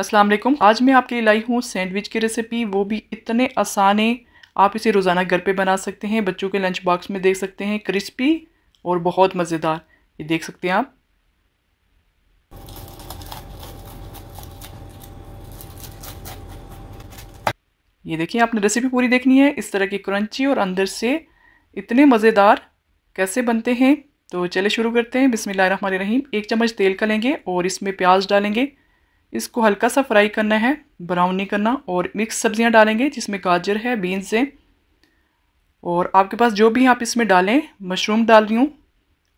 अस्सलाम वालेकुम आज मैं आपके लिए लाई हूँ सैंडविच की रेसिपी वो भी इतने आसान है आप इसे रोज़ाना घर पे बना सकते हैं बच्चों के लंच बॉक्स में देख सकते हैं क्रिस्पी और बहुत मज़ेदार ये देख सकते हैं आप ये देखिए आपने रेसिपी पूरी देखनी है इस तरह की क्रंची और अंदर से इतने मज़ेदार कैसे बनते हैं तो चले शुरू करते हैं बिसमिल्ल रहीम एक चम्मच तेल का लेंगे और इसमें प्याज डालेंगे इसको हल्का सा फ्राई करना है ब्राउन नहीं करना और मिक्स सब्जियां डालेंगे जिसमें गाजर है बीन्स है और आपके पास जो भी आप इसमें डालें मशरूम डाल रही हूँ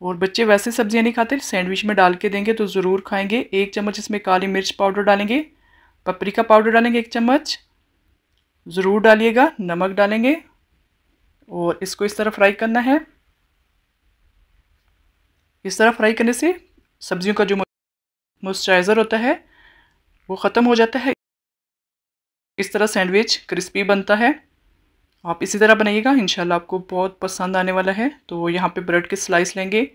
और बच्चे वैसे सब्जियां नहीं खाते सैंडविच में डाल के देंगे तो ज़रूर खाएंगे एक चम्मच इसमें काली मिर्च पाउडर डालेंगे पपरिका पाउडर डालेंगे एक चम्मच ज़रूर डालिएगा नमक डालेंगे और इसको इस तरह फ्राई करना है इस तरह फ्राई करने से सब्जियों का जो मॉइस्चराइज़र होता है वो ख़त्म हो जाता है इस तरह सैंडविच क्रिस्पी बनता है आप इसी तरह बनाइएगा इन आपको बहुत पसंद आने वाला है तो यहाँ पे ब्रेड के स्लाइस लेंगे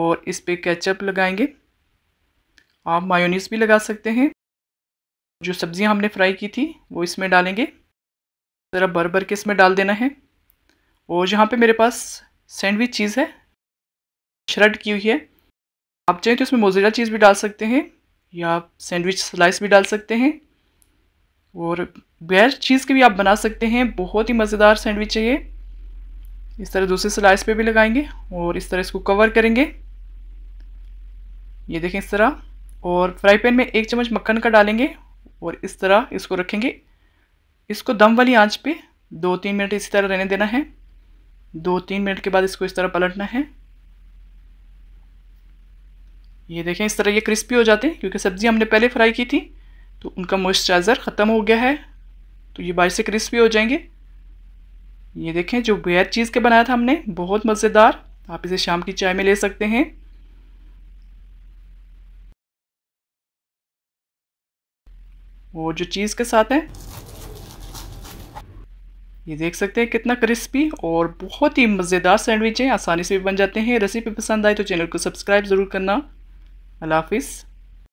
और इस पर केचप लगाएंगे आप मायोनीस भी लगा सकते हैं जो सब्ज़ियाँ हमने फ्राई की थी वो इसमें डालेंगे ज़रा भर भर के इसमें डाल देना है और यहाँ पे मेरे पास सैंडविच चीज़ है श्रेड की हुई है आप चाहें तो इसमें मोजिला चीज़ भी डाल सकते हैं या आप सैंडविच स्लाइस भी डाल सकते हैं और बैर चीज़ के भी आप बना सकते हैं बहुत ही मज़ेदार सैंडविच है ये इस तरह दूसरी स्लाइस पे भी लगाएंगे और इस तरह इसको कवर करेंगे ये देखें इस तरह और फ्राई पैन में एक चम्मच मक्खन का डालेंगे और इस तरह इसको रखेंगे इसको दम वाली आंच पे दो तीन मिनट इसी तरह रहने देना है दो तीन मिनट के बाद इसको इस तरह पलटना है ये देखें इस तरह ये क्रिस्पी हो जाते हैं क्योंकि सब्ज़ी हमने पहले फ्राई की थी तो उनका मॉइस्चराइज़र ख़त्म हो गया है तो ये बाहर से क्रिस्पी हो जाएंगे ये देखें जो बेहद चीज़ के बनाया था हमने बहुत मज़ेदार आप इसे शाम की चाय में ले सकते हैं और जो चीज़ के साथ है ये देख सकते हैं कितना क्रिस्पी और बहुत ही मज़ेदार सैंडविच हैं आसानी से भी बन जाते हैं रेसिपी पसंद आए तो चैनल को सब्सक्राइब ज़रूर करना Allah Hafiz.